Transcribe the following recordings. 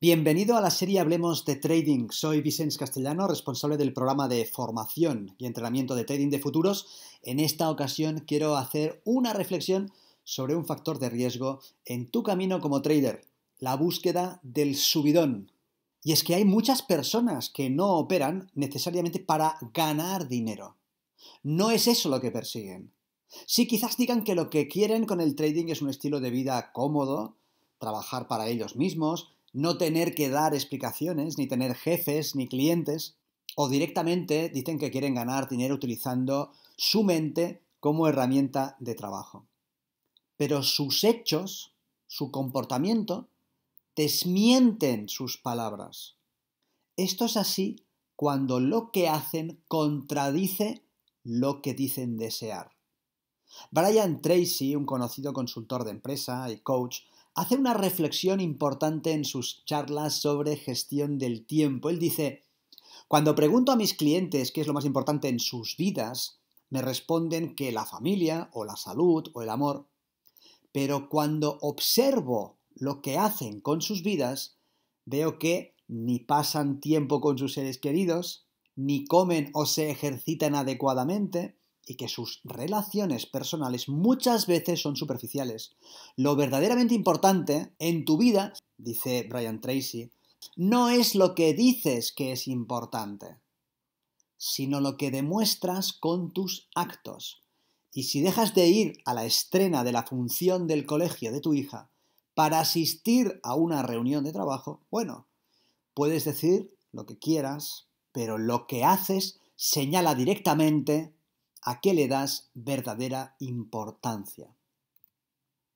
Bienvenido a la serie Hablemos de Trading. Soy Vicente Castellano, responsable del programa de formación y entrenamiento de trading de futuros. En esta ocasión quiero hacer una reflexión sobre un factor de riesgo en tu camino como trader, la búsqueda del subidón. Y es que hay muchas personas que no operan necesariamente para ganar dinero. No es eso lo que persiguen. Sí, quizás digan que lo que quieren con el trading es un estilo de vida cómodo, trabajar para ellos mismos, no tener que dar explicaciones, ni tener jefes, ni clientes, o directamente dicen que quieren ganar dinero utilizando su mente como herramienta de trabajo. Pero sus hechos, su comportamiento, desmienten sus palabras. Esto es así cuando lo que hacen contradice lo que dicen desear. Brian Tracy, un conocido consultor de empresa y coach, hace una reflexión importante en sus charlas sobre gestión del tiempo. Él dice, cuando pregunto a mis clientes qué es lo más importante en sus vidas, me responden que la familia o la salud o el amor. Pero cuando observo lo que hacen con sus vidas, veo que ni pasan tiempo con sus seres queridos, ni comen o se ejercitan adecuadamente, y que sus relaciones personales muchas veces son superficiales. Lo verdaderamente importante en tu vida, dice Brian Tracy, no es lo que dices que es importante, sino lo que demuestras con tus actos. Y si dejas de ir a la estrena de la función del colegio de tu hija para asistir a una reunión de trabajo, bueno, puedes decir lo que quieras, pero lo que haces señala directamente a qué le das verdadera importancia.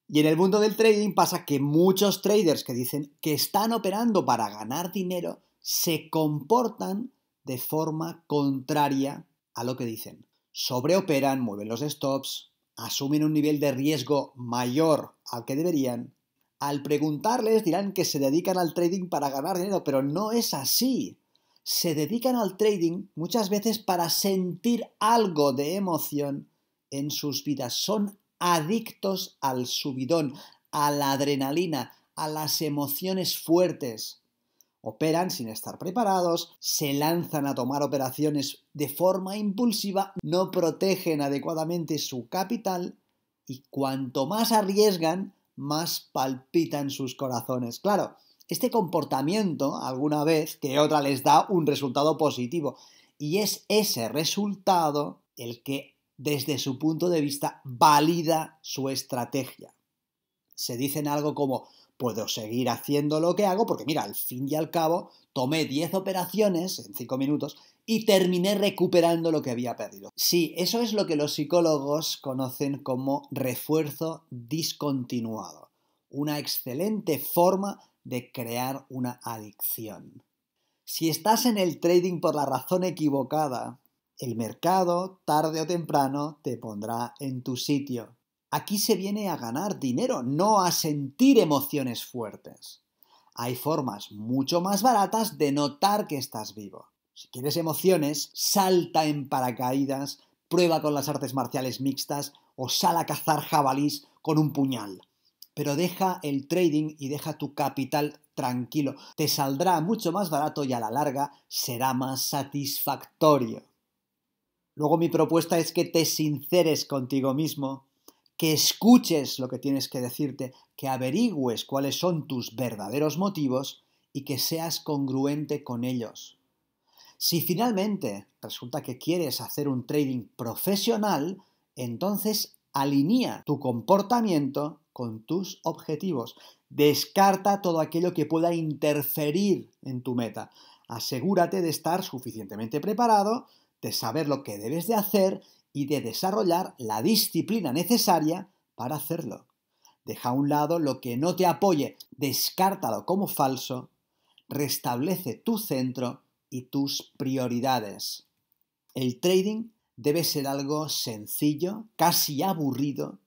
Y en el mundo del trading pasa que muchos traders que dicen que están operando para ganar dinero se comportan de forma contraria a lo que dicen. Sobreoperan, mueven los stops, asumen un nivel de riesgo mayor al que deberían. Al preguntarles dirán que se dedican al trading para ganar dinero, pero no es así se dedican al trading muchas veces para sentir algo de emoción en sus vidas. Son adictos al subidón, a la adrenalina, a las emociones fuertes. Operan sin estar preparados, se lanzan a tomar operaciones de forma impulsiva, no protegen adecuadamente su capital y cuanto más arriesgan, más palpitan sus corazones. Claro, este comportamiento alguna vez que otra les da un resultado positivo. Y es ese resultado el que, desde su punto de vista, valida su estrategia. Se dicen algo como, puedo seguir haciendo lo que hago porque, mira, al fin y al cabo, tomé 10 operaciones en 5 minutos y terminé recuperando lo que había perdido. Sí, eso es lo que los psicólogos conocen como refuerzo discontinuado, una excelente forma de crear una adicción. Si estás en el trading por la razón equivocada, el mercado tarde o temprano te pondrá en tu sitio. Aquí se viene a ganar dinero, no a sentir emociones fuertes. Hay formas mucho más baratas de notar que estás vivo. Si quieres emociones, salta en paracaídas, prueba con las artes marciales mixtas o sal a cazar jabalís con un puñal pero deja el trading y deja tu capital tranquilo. Te saldrá mucho más barato y a la larga será más satisfactorio. Luego mi propuesta es que te sinceres contigo mismo, que escuches lo que tienes que decirte, que averigües cuáles son tus verdaderos motivos y que seas congruente con ellos. Si finalmente resulta que quieres hacer un trading profesional, entonces alinea tu comportamiento con tus objetivos. Descarta todo aquello que pueda interferir en tu meta. Asegúrate de estar suficientemente preparado, de saber lo que debes de hacer y de desarrollar la disciplina necesaria para hacerlo. Deja a un lado lo que no te apoye, descártalo como falso, restablece tu centro y tus prioridades. El trading debe ser algo sencillo, casi aburrido,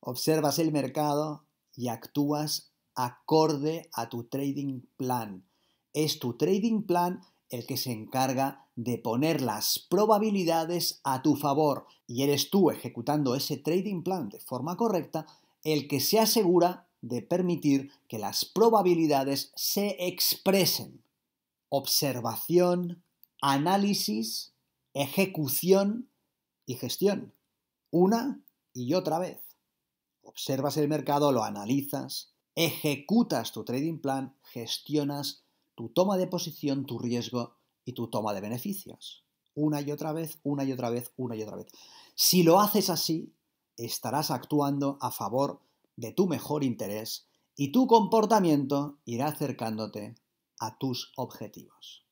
observas el mercado y actúas acorde a tu trading plan. Es tu trading plan el que se encarga de poner las probabilidades a tu favor y eres tú ejecutando ese trading plan de forma correcta el que se asegura de permitir que las probabilidades se expresen. Observación, análisis, ejecución y gestión. Una y otra vez observas el mercado, lo analizas, ejecutas tu trading plan, gestionas tu toma de posición, tu riesgo y tu toma de beneficios. Una y otra vez, una y otra vez, una y otra vez. Si lo haces así, estarás actuando a favor de tu mejor interés y tu comportamiento irá acercándote a tus objetivos.